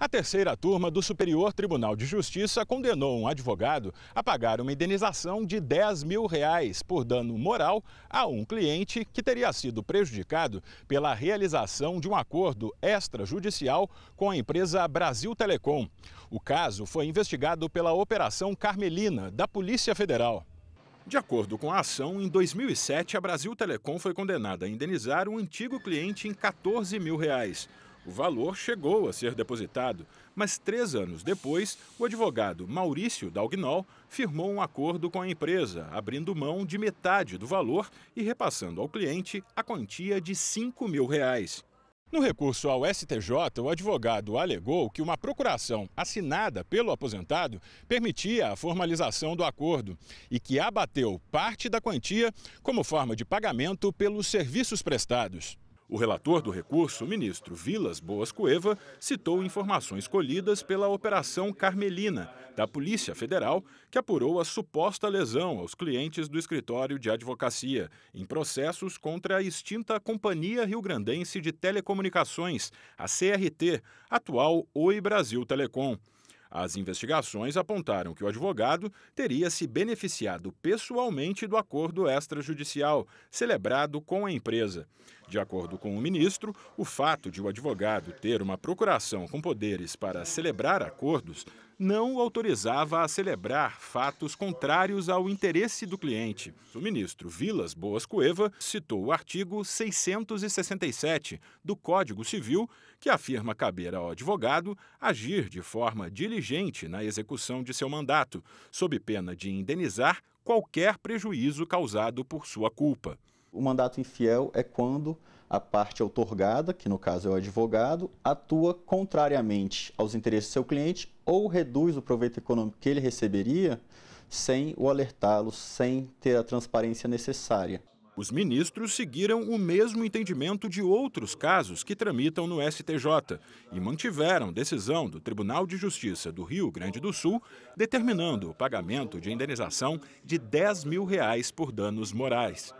A terceira turma do Superior Tribunal de Justiça condenou um advogado a pagar uma indenização de 10 mil reais por dano moral a um cliente que teria sido prejudicado pela realização de um acordo extrajudicial com a empresa Brasil Telecom. O caso foi investigado pela Operação Carmelina, da Polícia Federal. De acordo com a ação, em 2007, a Brasil Telecom foi condenada a indenizar um antigo cliente em 14 mil reais. O valor chegou a ser depositado, mas três anos depois, o advogado Maurício Dalgnol firmou um acordo com a empresa, abrindo mão de metade do valor e repassando ao cliente a quantia de 5 mil reais. No recurso ao STJ, o advogado alegou que uma procuração assinada pelo aposentado permitia a formalização do acordo e que abateu parte da quantia como forma de pagamento pelos serviços prestados. O relator do recurso, ministro Vilas Boas Cueva, citou informações colhidas pela Operação Carmelina, da Polícia Federal, que apurou a suposta lesão aos clientes do escritório de advocacia em processos contra a extinta Companhia Rio Grandense de Telecomunicações, a CRT, atual Oi Brasil Telecom. As investigações apontaram que o advogado teria se beneficiado pessoalmente do acordo extrajudicial celebrado com a empresa. De acordo com o ministro, o fato de o advogado ter uma procuração com poderes para celebrar acordos não o autorizava a celebrar fatos contrários ao interesse do cliente. O ministro Vilas Boas Cueva citou o artigo 667 do Código Civil, que afirma caber ao advogado agir de forma diligente na execução de seu mandato, sob pena de indenizar qualquer prejuízo causado por sua culpa. O mandato infiel é quando a parte outorgada, que no caso é o advogado, atua contrariamente aos interesses do seu cliente ou reduz o proveito econômico que ele receberia sem o alertá-lo, sem ter a transparência necessária. Os ministros seguiram o mesmo entendimento de outros casos que tramitam no STJ e mantiveram decisão do Tribunal de Justiça do Rio Grande do Sul determinando o pagamento de indenização de 10 mil reais por danos morais.